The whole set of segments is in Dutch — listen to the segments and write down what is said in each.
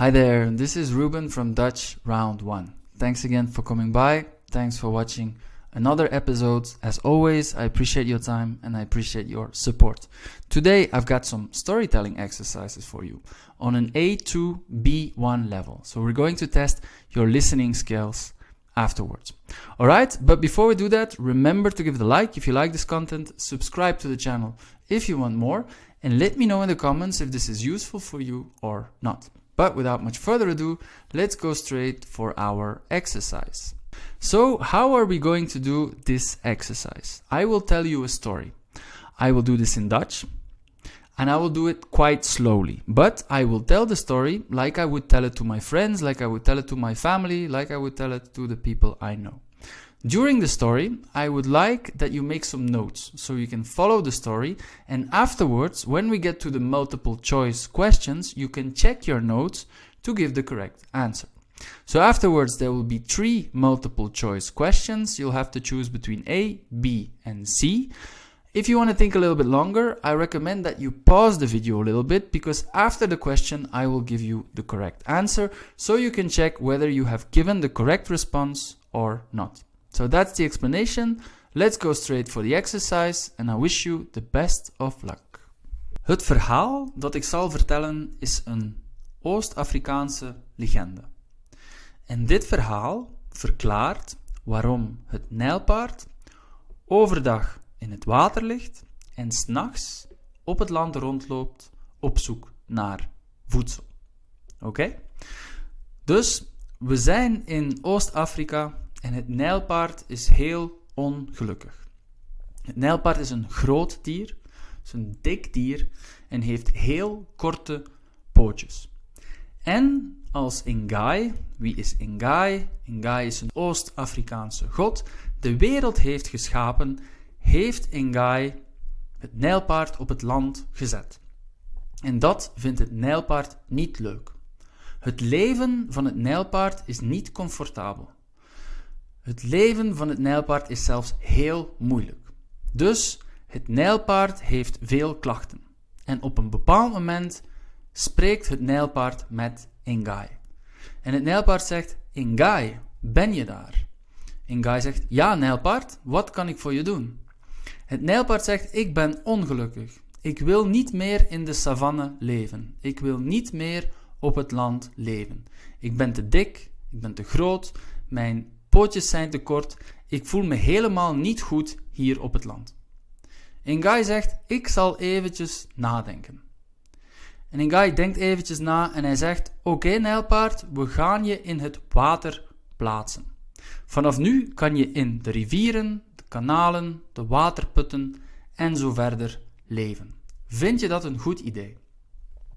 Hi there, this is Ruben from Dutch Round 1. Thanks again for coming by. Thanks for watching another episode. As always, I appreciate your time and I appreciate your support. Today, I've got some storytelling exercises for you on an A2 B1 level. So, we're going to test your listening skills afterwards. All right, but before we do that, remember to give the like if you like this content, subscribe to the channel if you want more, and let me know in the comments if this is useful for you or not. But without much further ado, let's go straight for our exercise. So how are we going to do this exercise? I will tell you a story. I will do this in Dutch and I will do it quite slowly, but I will tell the story like I would tell it to my friends, like I would tell it to my family, like I would tell it to the people I know. During the story, I would like that you make some notes so you can follow the story and afterwards, when we get to the multiple choice questions, you can check your notes to give the correct answer. So afterwards, there will be three multiple choice questions. You'll have to choose between A, B and C. If you want to think a little bit longer, I recommend that you pause the video a little bit because after the question, I will give you the correct answer so you can check whether you have given the correct response or not. So that's the explanation. Let's go straight for the exercise and I wish you the best of luck. Het verhaal dat ik zal vertellen is een Oost-Afrikaanse legende. En dit verhaal verklaart waarom het nijlpaard overdag in het water ligt en s'nachts op het land rondloopt op zoek naar voedsel. Oké? Dus we zijn in Oost-Afrika en het nijlpaard is heel ongelukkig. Het nijlpaard is een groot dier, is een dik dier en heeft heel korte pootjes. En als Engai, wie is Engai? Engai is een Oost-Afrikaanse god, de wereld heeft geschapen, heeft Engai het nijlpaard op het land gezet. En dat vindt het nijlpaard niet leuk. Het leven van het nijlpaard is niet comfortabel. Het leven van het nijlpaard is zelfs heel moeilijk. Dus het nijlpaard heeft veel klachten. En op een bepaald moment spreekt het nijlpaard met Ingai. En het nijlpaard zegt: Ingai, ben je daar? Ingai zegt: Ja, nijlpaard, wat kan ik voor je doen? Het nijlpaard zegt: Ik ben ongelukkig. Ik wil niet meer in de savanne leven. Ik wil niet meer op het land leven. Ik ben te dik, ik ben te groot, mijn Pootjes zijn te kort. Ik voel me helemaal niet goed hier op het land. Guy zegt: Ik zal eventjes nadenken. En Guy denkt eventjes na en hij zegt: Oké, okay, nijlpaard, we gaan je in het water plaatsen. Vanaf nu kan je in de rivieren, de kanalen, de waterputten en zo verder leven. Vind je dat een goed idee?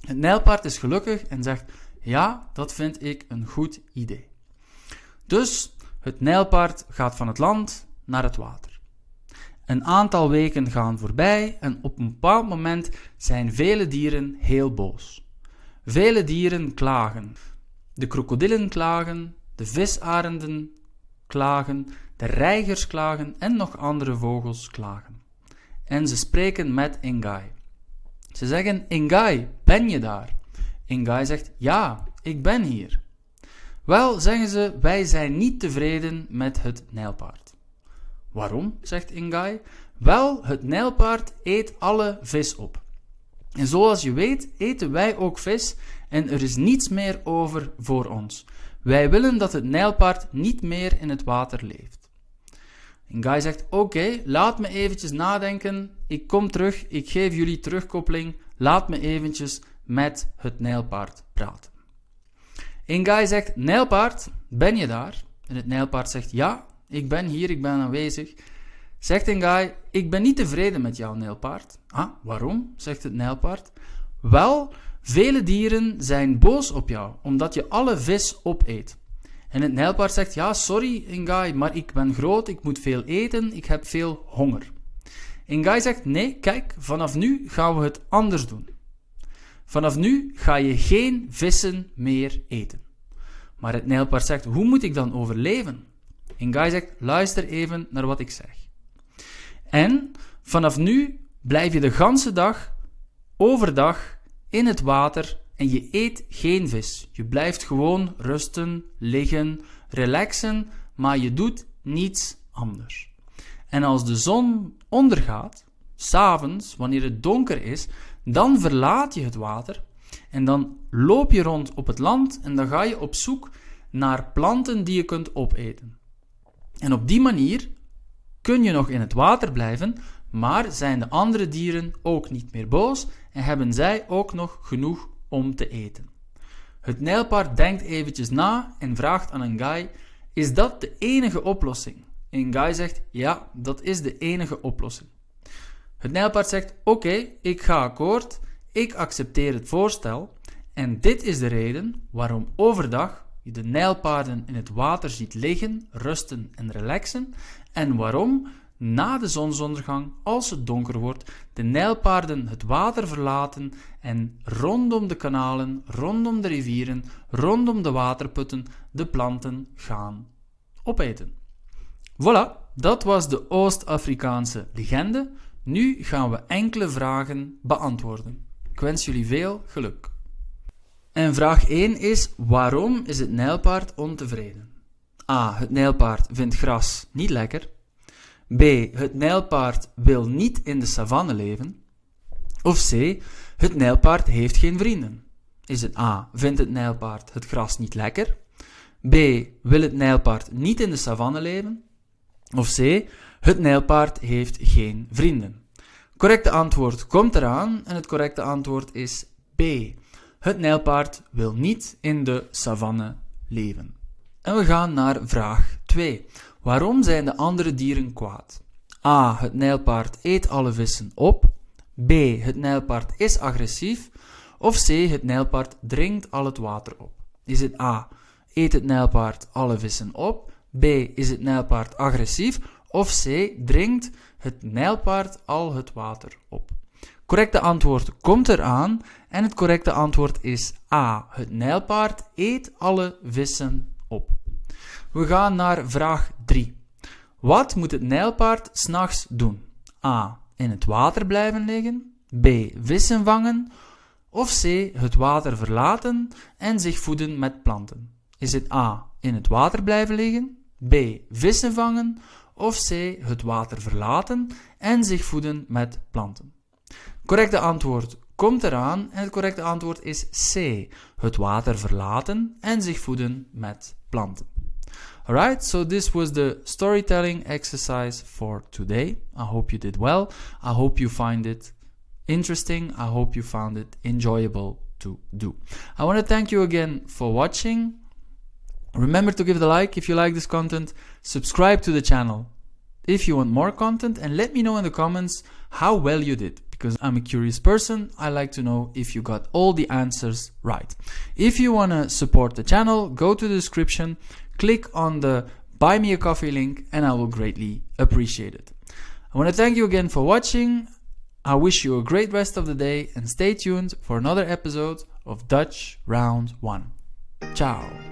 Het nijlpaard is gelukkig en zegt: Ja, dat vind ik een goed idee. Dus het Nijlpaard gaat van het land naar het water. Een aantal weken gaan voorbij en op een bepaald moment zijn vele dieren heel boos. Vele dieren klagen. De krokodillen klagen, de visarenden klagen, de reigers klagen en nog andere vogels klagen. En ze spreken met Ingai. Ze zeggen: Ingai, ben je daar? Ingai zegt: Ja, ik ben hier. Wel, zeggen ze, wij zijn niet tevreden met het nijlpaard. Waarom, zegt Ingai? Wel, het nijlpaard eet alle vis op. En zoals je weet, eten wij ook vis en er is niets meer over voor ons. Wij willen dat het nijlpaard niet meer in het water leeft. Inguy zegt: Oké, laat me eventjes nadenken. Ik kom terug, ik geef jullie terugkoppeling. Laat me eventjes met het nijlpaard praten. Een guy zegt, Nijlpaard, ben je daar? En het Nijlpaard zegt, ja, ik ben hier, ik ben aanwezig. Zegt een guy, ik ben niet tevreden met jou, Nijlpaard. Ah, waarom? Zegt het Nijlpaard. Wel, vele dieren zijn boos op jou, omdat je alle vis opeet. En het Nijlpaard zegt, ja, sorry Ingai, maar ik ben groot, ik moet veel eten, ik heb veel honger. Ingai zegt, nee, kijk, vanaf nu gaan we het anders doen. Vanaf nu ga je geen vissen meer eten. Maar het nijlpaard zegt, hoe moet ik dan overleven? En Guy zegt, luister even naar wat ik zeg. En vanaf nu blijf je de ganse dag, overdag, in het water en je eet geen vis. Je blijft gewoon rusten, liggen, relaxen, maar je doet niets anders. En als de zon ondergaat, s'avonds, wanneer het donker is, dan verlaat je het water en dan loop je rond op het land en dan ga je op zoek naar planten die je kunt opeten. En op die manier kun je nog in het water blijven, maar zijn de andere dieren ook niet meer boos en hebben zij ook nog genoeg om te eten. Het nijlpaard denkt eventjes na en vraagt aan een guy: Is dat de enige oplossing? En guy zegt: Ja, dat is de enige oplossing. Het nijlpaard zegt: Oké, ik ga akkoord, ik accepteer het voorstel. En dit is de reden waarom overdag je de nijlpaarden in het water ziet liggen, rusten en relaxen. En waarom na de zonsondergang, als het donker wordt, de nijlpaarden het water verlaten en rondom de kanalen, rondom de rivieren, rondom de waterputten de planten gaan opeten. Voilà, dat was de Oost-Afrikaanse legende. Nu gaan we enkele vragen beantwoorden. Ik wens jullie veel geluk. En vraag 1 is: waarom is het nijlpaard ontevreden? A. Het nijlpaard vindt gras niet lekker. B. Het nijlpaard wil niet in de savanne leven. Of C. Het nijlpaard heeft geen vrienden. Is het A. Vindt het nijlpaard het gras niet lekker? B. Wil het nijlpaard niet in de savanne leven? Of C. Het nijlpaard heeft geen vrienden. Correcte antwoord komt eraan en het correcte antwoord is B. Het nijlpaard wil niet in de savanne leven. En we gaan naar vraag 2. Waarom zijn de andere dieren kwaad? A. Het nijlpaard eet alle vissen op. B. Het nijlpaard is agressief. Of C. Het nijlpaard drinkt al het water op. Is het A. Eet het nijlpaard alle vissen op? B. Is het nijlpaard agressief? of C. drinkt het nijlpaard al het water op? Correcte antwoord komt eraan en het correcte antwoord is A. Het nijlpaard eet alle vissen op. We gaan naar vraag 3. Wat moet het nijlpaard s'nachts doen? A. In het water blijven liggen. B. Vissen vangen. Of C. Het water verlaten en zich voeden met planten. Is het A. In het water blijven liggen? B. Vissen vangen of C. Het water verlaten en zich voeden met planten. Correcte antwoord komt eraan en het correcte antwoord is C. Het water verlaten en zich voeden met planten. Alright, so this was the storytelling exercise for today. I hope you did well. I hope you find it interesting. I hope you found it enjoyable to do. I want to thank you again for watching. Remember to give the like if you like this content, subscribe to the channel if you want more content and let me know in the comments how well you did because I'm a curious person. I like to know if you got all the answers right. If you want to support the channel, go to the description, click on the buy me a coffee link and I will greatly appreciate it. I want to thank you again for watching. I wish you a great rest of the day and stay tuned for another episode of Dutch Round 1. Ciao!